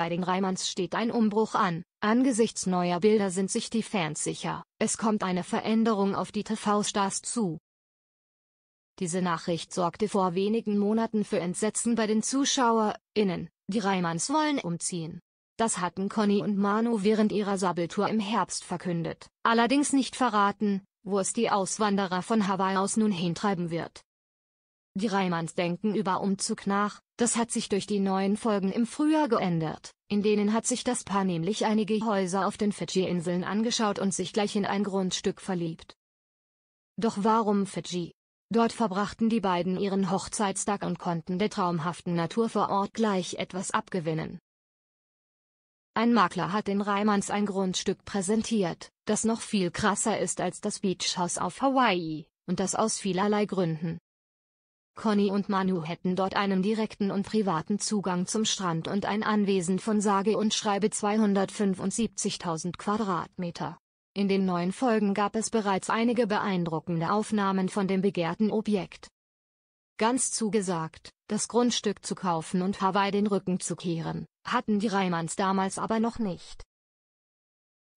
Bei den Reimanns steht ein Umbruch an. Angesichts neuer Bilder sind sich die Fans sicher, es kommt eine Veränderung auf die TV-Stars zu. Diese Nachricht sorgte vor wenigen Monaten für Entsetzen bei den ZuschauerInnen, die Reimanns wollen umziehen. Das hatten Conny und Manu während ihrer Sabbeltour im Herbst verkündet, allerdings nicht verraten, wo es die Auswanderer von Hawaii aus nun hintreiben wird. Die Reimanns denken über Umzug nach, das hat sich durch die neuen Folgen im Frühjahr geändert, in denen hat sich das Paar nämlich einige Häuser auf den Fidschi-Inseln angeschaut und sich gleich in ein Grundstück verliebt. Doch warum Fidschi? Dort verbrachten die beiden ihren Hochzeitstag und konnten der traumhaften Natur vor Ort gleich etwas abgewinnen. Ein Makler hat den Reimanns ein Grundstück präsentiert, das noch viel krasser ist als das Beachhaus auf Hawaii, und das aus vielerlei Gründen. Conny und Manu hätten dort einen direkten und privaten Zugang zum Strand und ein Anwesen von sage und schreibe 275.000 Quadratmeter. In den neuen Folgen gab es bereits einige beeindruckende Aufnahmen von dem begehrten Objekt. Ganz zugesagt, das Grundstück zu kaufen und Hawaii den Rücken zu kehren, hatten die Reimanns damals aber noch nicht.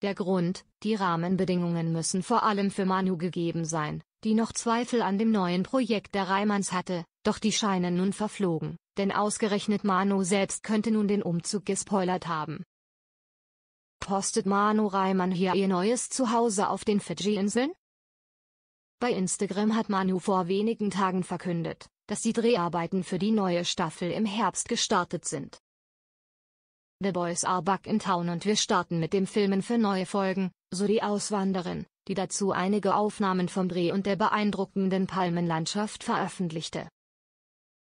Der Grund, die Rahmenbedingungen müssen vor allem für Manu gegeben sein, die noch Zweifel an dem neuen Projekt der Reimanns hatte, doch die scheinen nun verflogen, denn ausgerechnet Manu selbst könnte nun den Umzug gespoilert haben. Postet Manu Reimann hier ihr neues Zuhause auf den Fidschi-Inseln? Bei Instagram hat Manu vor wenigen Tagen verkündet, dass die Dreharbeiten für die neue Staffel im Herbst gestartet sind. The Boys are back in town und wir starten mit dem Filmen für neue Folgen, so die Auswanderin die dazu einige Aufnahmen vom Dreh und der beeindruckenden Palmenlandschaft veröffentlichte.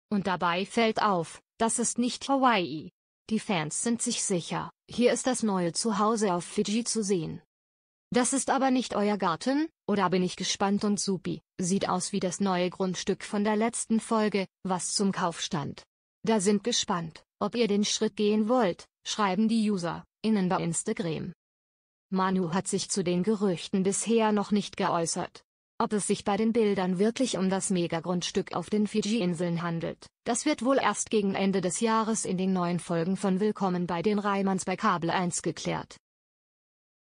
Und dabei fällt auf, das ist nicht Hawaii. Die Fans sind sich sicher, hier ist das neue Zuhause auf Fiji zu sehen. Das ist aber nicht euer Garten, oder bin ich gespannt und supi, sieht aus wie das neue Grundstück von der letzten Folge, was zum Kauf stand. Da sind gespannt, ob ihr den Schritt gehen wollt, schreiben die User, innen bei Instagram. Manu hat sich zu den Gerüchten bisher noch nicht geäußert. Ob es sich bei den Bildern wirklich um das Megagrundstück auf den fiji inseln handelt, das wird wohl erst gegen Ende des Jahres in den neuen Folgen von Willkommen bei den Reimanns bei Kabel 1 geklärt.